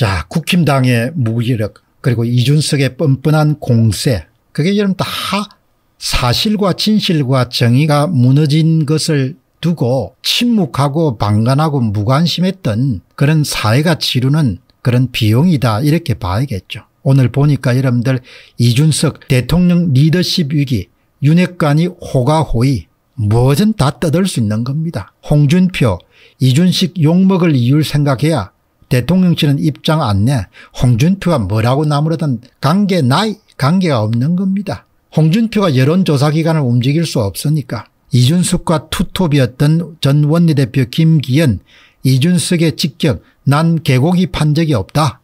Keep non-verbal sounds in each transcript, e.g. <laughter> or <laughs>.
자, 국힘당의 무기력 그리고 이준석의 뻔뻔한 공세 그게 여러분 다 사실과 진실과 정의가 무너진 것을 두고 침묵하고 방관하고 무관심했던 그런 사회가 치르는 그런 비용이다 이렇게 봐야겠죠. 오늘 보니까 여러분들 이준석 대통령 리더십 위기 윤핵관이 호가호의 뭐든 다 떠들 수 있는 겁니다. 홍준표 이준식 욕먹을 이유를 생각해야 대통령실은 입장 안내 홍준표가 뭐라고 나무라든 관계 나이 관계가 없는 겁니다. 홍준표가 여론조사기관을 움직일 수 없으니까 이준숙과 투톱이었던 전 원내대표 김기현 이준숙의 직격 난 개고기 판 적이 없다.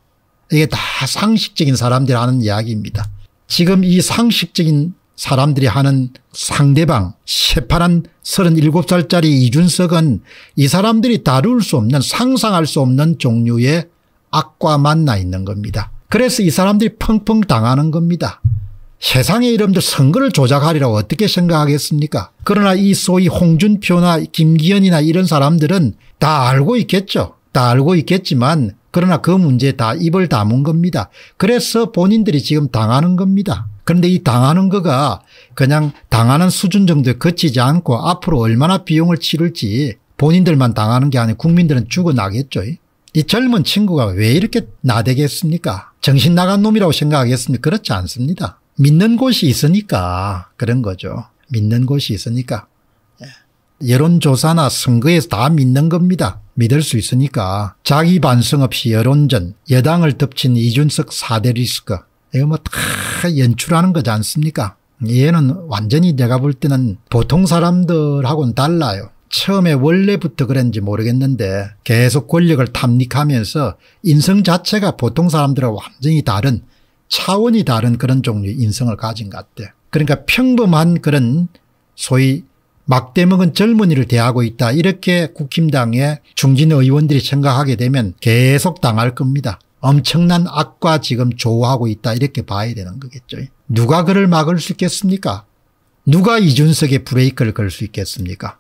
이게 다 상식적인 사람들 하는 이야기입니다. 지금 이 상식적인 사람들이 하는 상대방 새파란 37살짜리 이준석은 이 사람들이 다룰 수 없는 상상할 수 없는 종류의 악과 만나 있는 겁니다. 그래서 이 사람들이 펑펑 당하는 겁니다. 세상의 이름들 선거를 조작하리라고 어떻게 생각하겠습니까 그러나 이 소위 홍준표나 김기현이나 이런 사람들은 다 알고 있겠죠. 다 알고 있겠지만 그러나 그 문제에 다 입을 다문 겁니다. 그래서 본인들이 지금 당하는 겁니다. 그런데 이 당하는 거가 그냥 당하는 수준 정도에 그치지 않고 앞으로 얼마나 비용을 치를지 본인들만 당하는 게 아니고 국민들은 죽어나겠죠. 이 젊은 친구가 왜 이렇게 나대겠습니까? 정신 나간 놈이라고 생각하겠습니까? 그렇지 않습니다. 믿는 곳이 있으니까 그런 거죠. 믿는 곳이 있으니까. 예. 여론조사나 선거에서 다 믿는 겁니다. 믿을 수 있으니까. 자기 반성 없이 여론전, 여당을 덮친 이준석 4대 리스크, 이거 뭐 다 연출하는 거지 않습니까? 얘는 완전히 내가 볼 때는 보통 사람들하고는 달라요. 처음에 원래부터 그랬는지 모르겠는데 계속 권력을 탐닉하면서 인성 자체가 보통 사람들하고 완전히 다른 차원이 다른 그런 종류의 인성을 가진 것 같아. 그러니까 평범한 그런 소위 막대먹은 젊은이를 대하고 있다 이렇게 국힘당의 중진 의원들이 생각하게 되면 계속 당할 겁니다. 엄청난 악과 지금 조우하고 있다 이렇게 봐야 되는 거겠죠. 누가 그를 막을 수 있겠습니까? 누가 이준석의 브레이크를 걸 수 있겠습니까?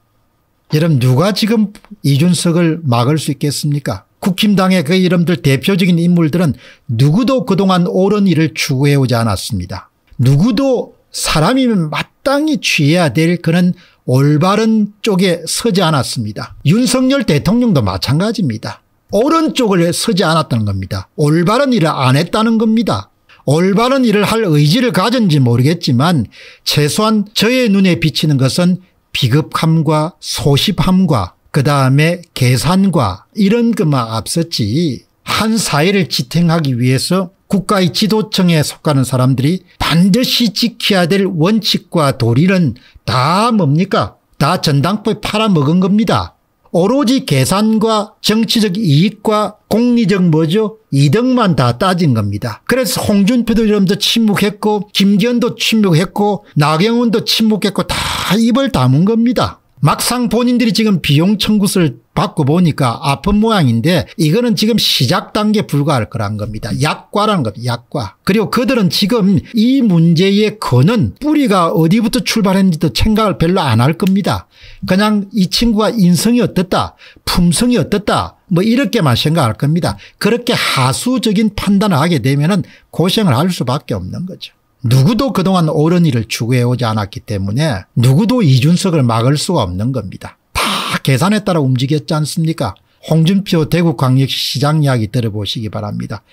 여러분 누가 지금 이준석을 막을 수 있겠습니까? 국힘당의 그 이름들 대표적인 인물들은 누구도 그동안 옳은 일을 추구해오지 않았습니다. 누구도 사람이 마땅히 취해야 될 그런 올바른 쪽에 서지 않았습니다. 윤석열 대통령도 마찬가지입니다. 옳은 쪽을 서지 않았다는 겁니다. 올바른 일을 안 했다는 겁니다. 올바른 일을 할 의지를 가진지 모르겠지만 최소한 저의 눈에 비치는 것은 비급함과 소심함과 그 다음에 계산과 이런 것만 앞섰지 한 사회를 지탱하기 위해서 국가의 지도층에 속하는 사람들이 반드시 지켜야 될 원칙과 도리는 다 뭡니까? 다 전당포에 팔아먹은 겁니다. 오로지 계산과 정치적 이익과 공리적 뭐죠? 이득만 다 따진 겁니다. 그래서 홍준표도 좀더 침묵했고 김기현도 침묵했고 나경원도 침묵했고 다 입을 다문 겁니다. 막상 본인들이 지금 비용 청구서를 받고 보니까 아픈 모양인데 이거는 지금 시작 단계 에 불과할 거란 겁니다. 약과라는 겁니다. 약과. 그리고 그들은 지금 이 문제의 거는 뿌리가 어디부터 출발했는지도 생각을 별로 안 할 겁니다. 그냥 이 친구가 인성이 어떻다 품성이 어떻다 뭐 이렇게만 생각할 겁니다. 그렇게 하수적인 판단을 하게 되면 은 고생을 할 수밖에 없는 거죠. 누구도 그동안 옳은 일을 추구해오지 않았기 때문에 누구도 이준석을 막을 수가 없는 겁니다. 계산에 따라 움직였지 않습니까 홍준표 대구광역시장 이야기 들어보시기 바랍니다.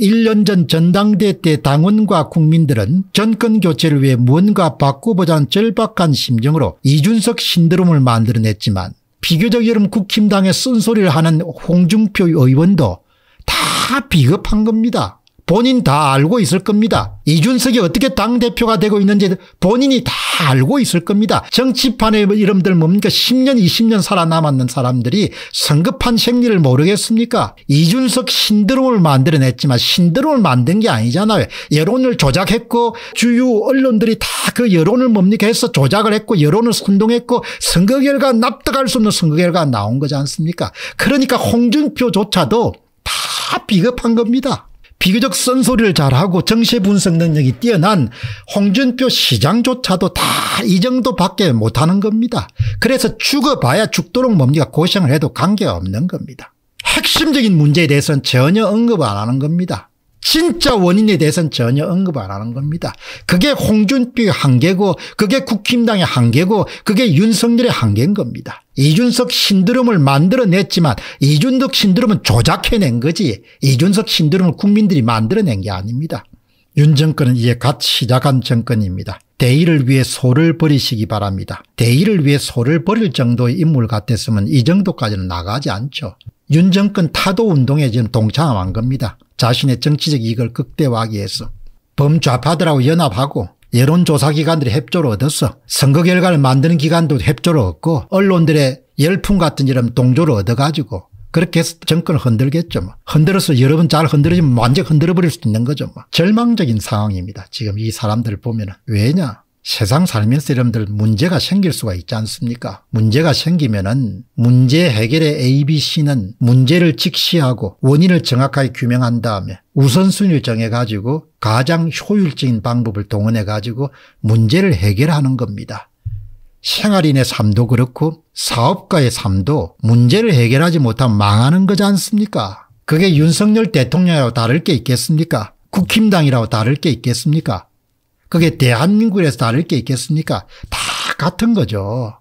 1년 전 전당대 때 당원과 국민들은 정권 교체를 위해 무언가 바꾸보자는 절박한 심정으로 이준석 신드롬을 만들어냈지만 비교적 여름 국힘당에 쓴소리를 하는 홍준표 의원도 다 비겁한 겁니다. 본인 다 알고 있을 겁니다. 이준석이 어떻게 당대표가 되고 있는지 본인이 다 알고 있을 겁니다. 정치판의 이름들 뭡니까 10년 20년 살아남았는 사람들이 성급한 생리를 모르겠습니까 이준석 신드롬을 만들어냈지만 신드롬을 만든 게 아니잖아요. 여론을 조작했고 주요 언론들이 다 그 여론을 뭡니까 해서 조작을 했고 여론을 선동했고 선거 결과 납득할 수 없는 선거 결과가 나온 거지 않습니까 그러니까 홍준표조차도 다 비겁한 겁니다. 비교적 쓴소리를 잘하고 정시 분석 능력이 뛰어난 홍준표 시장조차도 다 이 정도밖에 못하는 겁니다. 그래서 죽어봐야 죽도록 뭡니까 고생을 해도 관계 없는 겁니다. 핵심적인 문제에 대해서는 전혀 언급 안 하는 겁니다. 진짜 원인에 대해서는 전혀 언급 안 하는 겁니다. 그게 홍준표의 한계고 그게 국힘당의 한계고 그게 윤석열의 한계인 겁니다. 이준석 신드롬을 만들어냈지만 이준석 신드롬은 조작해낸 거지 이준석 신드롬을 국민들이 만들어낸 게 아닙니다. 윤 정권은 이제 갓 시작한 정권입니다. 대의를 위해 소를 버리시기 바랍니다. 대의를 위해 소를 버릴 정도의 인물 같았으면 이 정도까지는 나가지 않죠. 윤 정권 타도 운동에 지금 동참한 겁니다. 자신의 정치적 이익을 극대화하기 위해서 범좌파들하고 연합하고 여론조사기관들의 협조를 얻어서 선거 결과를 만드는 기관도 협조를 얻고 언론들의 열풍 같은 이런 동조를 얻어가지고 그렇게 해서 정권을 흔들겠죠. 뭐. 흔들어서 여러 번잘 흔들어지면 완전 히 흔들어버릴 수도 있는 거죠. 뭐. 절망적인 상황입니다. 지금 이 사람들을 보면 왜냐 세상 살면서 여러분들 문제가 생길 수가 있지 않습니까 문제가 생기면은 문제 해결의 A, B, C는 문제를 직시하고 원인을 정확하게 규명한 다음에 우선순위를 정해가지고 가장 효율적인 방법을 동원해가지고 문제를 해결하는 겁니다. 생활인의 삶도 그렇고 사업가의 삶도 문제를 해결하지 못하면 망하는 거지 않습니까 그게 윤석열 대통령이라고 다를 게 있겠습니까 국힘당이라고 다를 게 있겠습니까 그게 대한민국에서 다를 게 있겠습니까? 다 같은 거죠.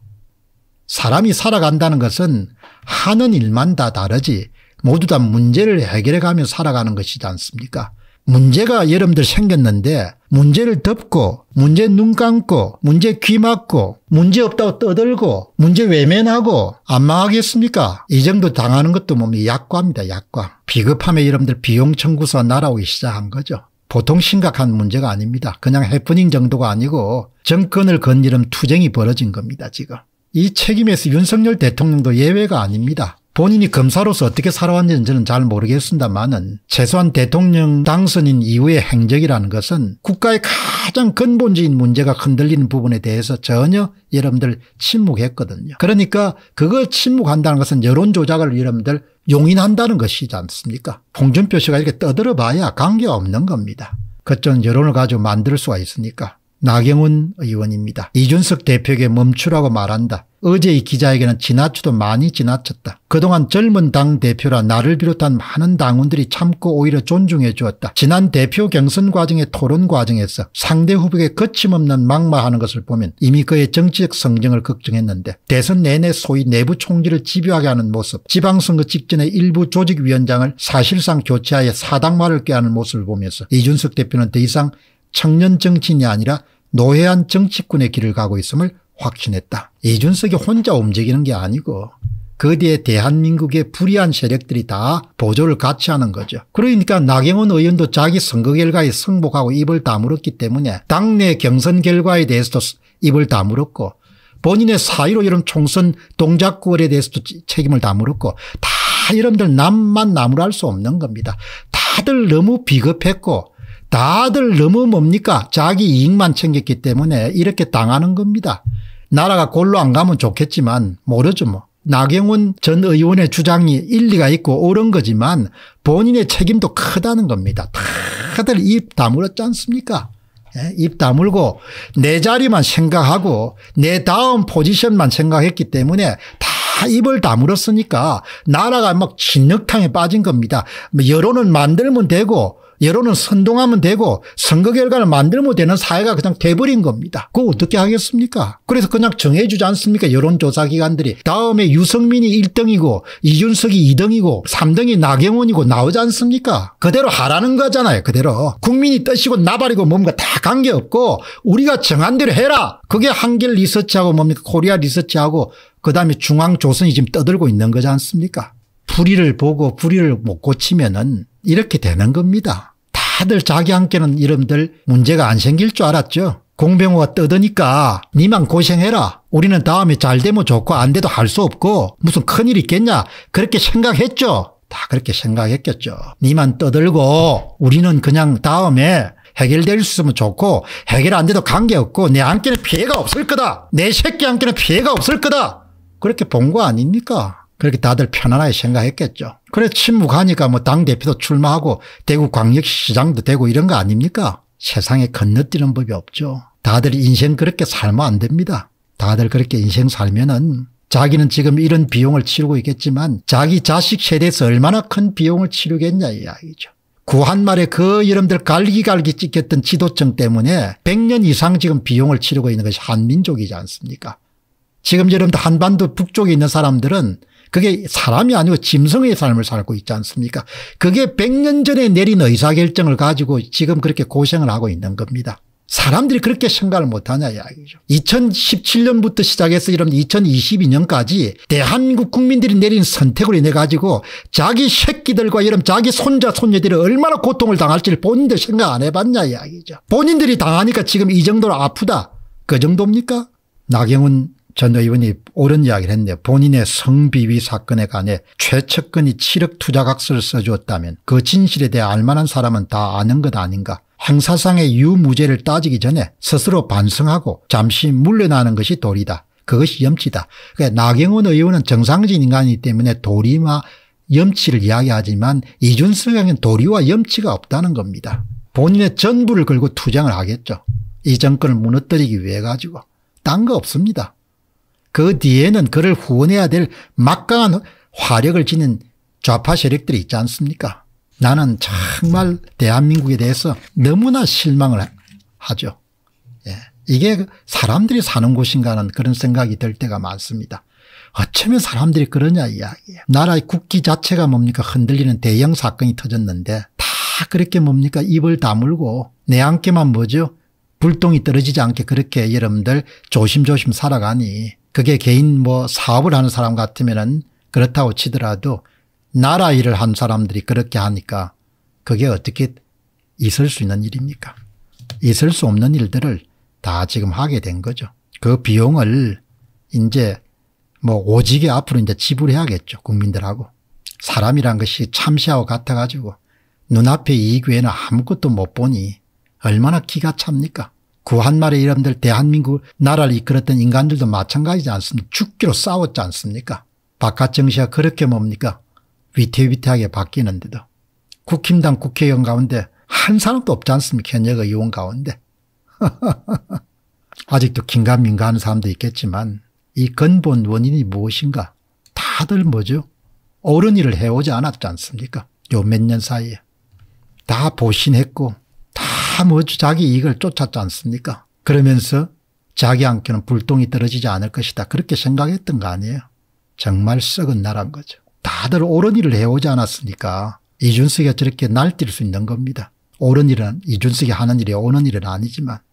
사람이 살아간다는 것은 하는 일만 다 다르지 모두 다 문제를 해결해 가며 살아가는 것이지 않습니까? 문제가 여러분들 생겼는데 문제를 덮고 문제 눈 감고 문제 귀 막고 문제 없다고 떠들고 문제 외면하고 안 망하겠습니까? 이 정도 당하는 것도 몸 약과입니다. 약과. 비겁함에 여러분들 비용 청구서 날아오기 시작한 거죠. 보통 심각한 문제가 아닙니다. 그냥 해프닝 정도가 아니고 정권을 건드는 투쟁이 벌어진 겁니다 지금. 이 책임에서 윤석열 대통령도 예외가 아닙니다. 본인이 검사로서 어떻게 살아왔는지는 저는 잘 모르겠습니다만은 최소한 대통령 당선인 이후의 행적이라는 것은 국가의 가장 근본적인 문제가 흔들리는 부분에 대해서 전혀 여러분들 침묵했거든요. 그러니까 그거 침묵한다는 것은 여론 조작을 여러분들 용인한다는 것이지 않습니까 홍준표씨가 이렇게 떠들어 봐야 관계가 없는 겁니다. 그전 여론을 가지고 만들 수가 있으니까. 나경원 의원입니다. 이준석 대표에게 멈추라고 말한다. 어제의 기자에게는 지나쳐도 많이 지나쳤다. 그동안 젊은 당 대표라 나를 비롯한 많은 당원들이 참고 오히려 존중해 주었다. 지난 대표 경선 과정의 토론 과정에서 상대 후보에게 거침없는 막말하는 것을 보면 이미 그의 정치적 성장을 걱정했는데 대선 내내 소위 내부 총질을 집요하게 하는 모습 지방선거 직전에 일부 조직위원장을 사실상 교체하여 사당화를 꾀하는 모습을 보면서 이준석 대표는 더 이상 청년 정치인이 아니라 노회한 정치꾼의 길을 가고 있음을 확신했다. 이준석이 혼자 움직이는 게 아니고 거기에 대한민국의 불의한 세력들이 다 보조를 같이 하는 거죠. 그러니까 나경원 의원도 자기 선거 결과에 승복하고 입을 다물었기 때문에 당내 경선 결과에 대해서도 입을 다물었고 본인의 사1로 여름 총선 동작구월에 대해서도 책임을 다물었고 다 여러분들 남만 나무랄 수 없는 겁니다. 다들 너무 비겁했고 다들 너무 뭡니까 자기 이익만 챙겼기 때문에 이렇게 당하는 겁니다. 나라가 골로 안 가면 좋겠지만 모르죠 뭐. 나경원 전 의원의 주장이 일리가 있고 옳은 거지만 본인의 책임도 크다는 겁니다. 다들 입 다물었지 않습니까? 예, 입 다물고 내 자리만 생각하고 내 다음 포지션만 생각했기 때문에 다 입을 다물었으니까 나라가 막 진흙탕에 빠진 겁니다. 뭐 여론은 만들면 되고 여론은 선동하면 되고 선거 결과를 만들면 되는 사회가 그냥 돼버린 겁니다. 그거 어떻게 하겠습니까? 그래서 그냥 정해주지 않습니까? 여론조사 기관들이. 다음에 유승민이 1등이고 이준석이 2등이고 3등이 나경원이고 나오지 않습니까? 그대로 하라는 거잖아요. 그대로. 국민이 뜻이고 나발이고 뭔가 다 관계없고 우리가 정한 대로 해라. 그게 한길 리서치하고 뭡니까? 코리아 리서치하고 그다음에 중앙조선이 지금 떠들고 있는 거지 않습니까? 불의를 보고 불의를 못 뭐 고치면은 이렇게 되는 겁니다. 다들 자기 함께는 이름들 문제가 안 생길 줄 알았죠. 공병호가 떠드니까 니만 고생해라. 우리는 다음에 잘 되면 좋고 안 돼도 할 수 없고 무슨 큰 일 있겠냐 그렇게 생각했죠. 다 그렇게 생각했겠죠. 니만 떠들고 우리는 그냥 다음에 해결될 수 있으면 좋고 해결 안 돼도 관계없고 내 안께는 피해가 없을 거다. 내 새끼 안께는 피해가 없을 거다. 그렇게 본 거 아닙니까? 그렇게 다들 편안하게 생각했겠죠. 그래 침묵하니까 뭐 당 대표도 출마하고 대구 광역시장도 되고 이런 거 아닙니까? 세상에 건너뛰는 법이 없죠. 다들 인생 그렇게 살면 안 됩니다. 다들 그렇게 인생 살면은 자기는 지금 이런 비용을 치르고 있겠지만 자기 자식 세대에서 얼마나 큰 비용을 치르겠냐 이 이야기죠. 구한말에 그 여러분들 갈기갈기 찍혔던 지도층 때문에 100년 이상 지금 비용을 치르고 있는 것이 한민족이지 않습니까? 지금 여러분들 한반도 북쪽에 있는 사람들은 그게 사람이 아니고 짐승의 삶을 살고 있지 않습니까 그게 100년 전에 내린 의사결정을 가지고 지금 그렇게 고생을 하고 있는 겁니다. 사람들이 그렇게 생각을 못하냐 이야기죠. 2017년부터 시작해서 이런 2022년까지 대한민국 국민들이 내린 선택으로 인해 가지고 자기 새끼들과 이런 자기 손자 손녀들이 얼마나 고통을 당할지를 본인들 생각 안 해봤냐 이야기죠. 본인들이 당하니까 지금 이 정도로 아프다. 그 정도입니까? 나경원 전 의원이 옳은 이야기를 했네요. 본인의 성비위 사건에 관해 최측근이 7억 투자각서를 써주었다면 그 진실에 대해 알만한 사람은 다 아는 것 아닌가. 행사상의 유무죄를 따지기 전에 스스로 반성하고 잠시 물러나는 것이 도리다. 그것이 염치다. 그러니까 나경원 의원은 정상적인 인간이기 때문에 도리와 염치를 이야기하지만 이준석 에게는 도리와 염치가 없다는 겁니다. 본인의 전부를 걸고 투쟁을 하겠죠. 이 정권을 무너뜨리기 위해 가지고. 딴 거 없습니다. 그 뒤에는 그를 후원해야 될 막강한 화력을 지닌 좌파 세력들이 있지 않습니까 나는 정말 대한민국에 대해서 너무나 실망을 하죠. 예. 이게 사람들이 사는 곳인가 하는 그런 생각이 들 때가 많습니다. 어쩌면 사람들이 그러냐 이야기예요. 나라의 국기 자체가 뭡니까 흔들리는 대형 사건이 터졌는데 다 그렇게 뭡니까 입을 다물고 내안께만 뭐죠 불똥이 떨어지지 않게 그렇게 여러분들 조심조심 살아가니 그게 개인 뭐 사업을 하는 사람 같으면은 그렇다고 치더라도 나라 일을 한 사람들이 그렇게 하니까 그게 어떻게 있을 수 있는 일입니까? 있을 수 없는 일들을 다 지금 하게 된 거죠. 그 비용을 이제 뭐오직에 앞으로 이제 지불해야겠죠. 국민들하고. 사람이란 것이 참시하고 같아가지고 눈앞에 이익 외에는 아무것도 못 보니 얼마나 기가 찹니까? 그한말에 이름들 대한민국 나라를 이끌었던 인간들도 마찬가지지 않습니까 죽기로 싸웠지 않습니까 바깥 정시가 그렇게 뭡니까 위태위태하게 바뀌는데도 국힘당 국회의원 가운데 한 사람도 없지 않습니까 현역 의원 가운데 <laughs> 아직도 긴가민가 하는 사람도 있겠지만 이 근본 원인이 무엇인가 다들 뭐죠 어른이를 해오지 않았지 않습니까 요 몇 년 사이에 다 보신했고 아, 뭐 자기 이익을 쫓았지 않습니까? 그러면서 자기한테는 불똥이 떨어지지 않을 것이다. 그렇게 생각했던 거 아니에요. 정말 썩은 나라인 거죠. 다들 옳은 일을 해오지 않았으니까 이준석이 저렇게 날뛸 수 있는 겁니다. 옳은 일은 이준석이 하는 일이 옳은 일은 아니지만